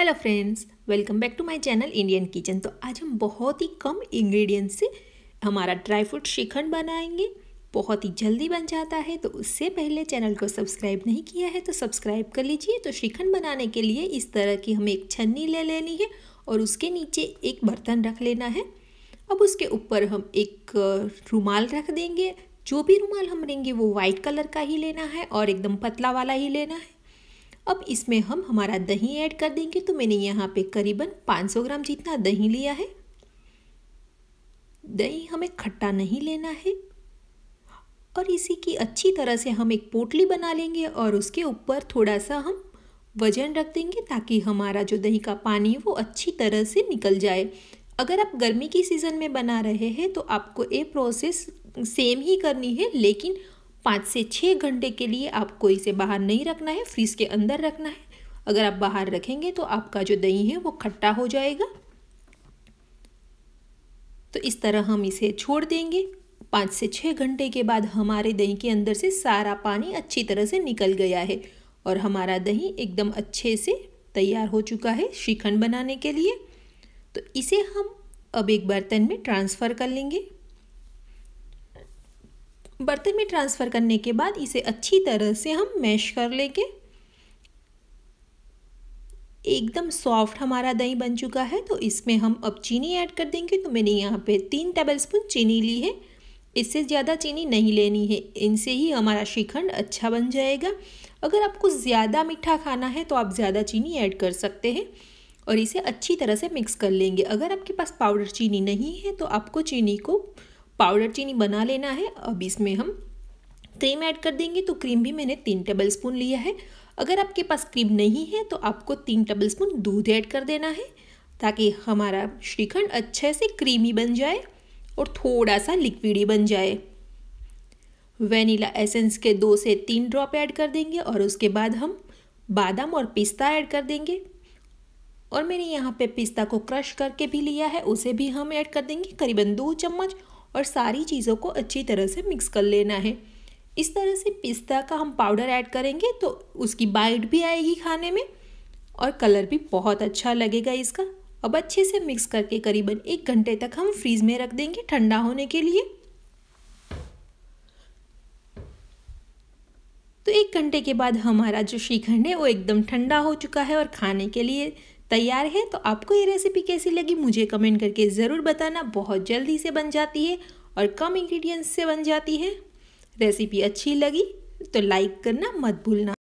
hello friends welcome back to my channel Indian kitchen तो आज हम बहुत ही कम इंग्रेडिएंट से हमारा ड्राई फ्रूट श्रीखंड बनाएंगे बहुत ही जल्दी बन जाता है तो उससे पहले चैनल को सब्सक्राइब नहीं किया है तो सब्सक्राइब कर लीजिए तो श्रीखंड बनाने के लिए इस तरह की हमें एक छन्नी ले लेनी है और उसके नीचे एक बर्तन रख लेना है अब उसके ऊपर हम एक रुमाल रख देंगे जो भी रुमाल हम लेंगे वो वाइट कलर का ही लेना है और एकदम पतला वाला ही लेना है अब इसमें हम हमारा दही ऐड कर देंगे तो मैंने यहाँ पे करीबन 500 ग्राम जितना दही लिया है दही हमें खट्टा नहीं लेना है और इसी की अच्छी तरह से हम एक पोटली बना लेंगे और उसके ऊपर थोड़ा सा हम वजन रख देंगे ताकि हमारा जो दही का पानी है वो अच्छी तरह से निकल जाए अगर आप गर्मी की सीज़न में बना रहे हैं तो आपको ये प्रोसेस सेम ही करनी है लेकिन पाँच से छः घंटे के लिए आपको इसे बाहर नहीं रखना है फ्रीज़ के अंदर रखना है अगर आप बाहर रखेंगे तो आपका जो दही है वो खट्टा हो जाएगा तो इस तरह हम इसे छोड़ देंगे पाँच से छः घंटे के बाद हमारे दही के अंदर से सारा पानी अच्छी तरह से निकल गया है और हमारा दही एकदम अच्छे से तैयार हो चुका है श्रीखंड बनाने के लिए तो इसे हम अब एक बर्तन में ट्रांसफ़र कर लेंगे बर्तन में ट्रांसफ़र करने के बाद इसे अच्छी तरह से हम मैश कर लेंगे एकदम सॉफ्ट हमारा दही बन चुका है तो इसमें हम अब चीनी ऐड कर देंगे तो मैंने यहाँ पे तीन टेबलस्पून चीनी ली है इससे ज़्यादा चीनी नहीं लेनी है इनसे ही हमारा श्रीखंड अच्छा बन जाएगा अगर आपको ज़्यादा मीठा खाना है तो आप ज़्यादा चीनी ऐड कर सकते हैं और इसे अच्छी तरह से मिक्स कर लेंगे अगर आपके पास पाउडर चीनी नहीं है तो आपको चीनी को पाउडर चीनी बना लेना है अब इसमें हम क्रीम ऐड कर देंगे तो क्रीम भी मैंने तीन टेबल स्पून लिया है अगर आपके पास क्रीम नहीं है तो आपको तीन टेबल स्पून दूध ऐड कर देना है ताकि हमारा श्रीखंड अच्छे से क्रीमी बन जाए और थोड़ा सा लिक्विडी बन जाए वेनिला एसेंस के दो से तीन ड्रॉप ऐड कर देंगे और उसके बाद हम बादाम और पिस्ता ऐड कर देंगे और मैंने यहाँ पे पिस्ता को क्रश करके भी लिया है उसे भी हम ऐड कर देंगे करीबन दो चम्मच और सारी चीज़ों को अच्छी तरह से मिक्स कर लेना है इस तरह से पिस्ता का हम पाउडर ऐड करेंगे तो उसकी बाइट भी आएगी खाने में और कलर भी बहुत अच्छा लगेगा इसका अब अच्छे से मिक्स करके करीबन एक घंटे तक हम फ्रीज में रख देंगे ठंडा होने के लिए तो एक घंटे के बाद हमारा जो श्रीखंड है वो एकदम ठंडा हो चुका है और खाने के लिए तैयार है तो आपको ये रेसिपी कैसी लगी मुझे कमेंट करके ज़रूर बताना बहुत जल्दी से बन जाती है और कम इंग्रेडिएंट्स से बन जाती है रेसिपी अच्छी लगी तो लाइक करना मत भूलना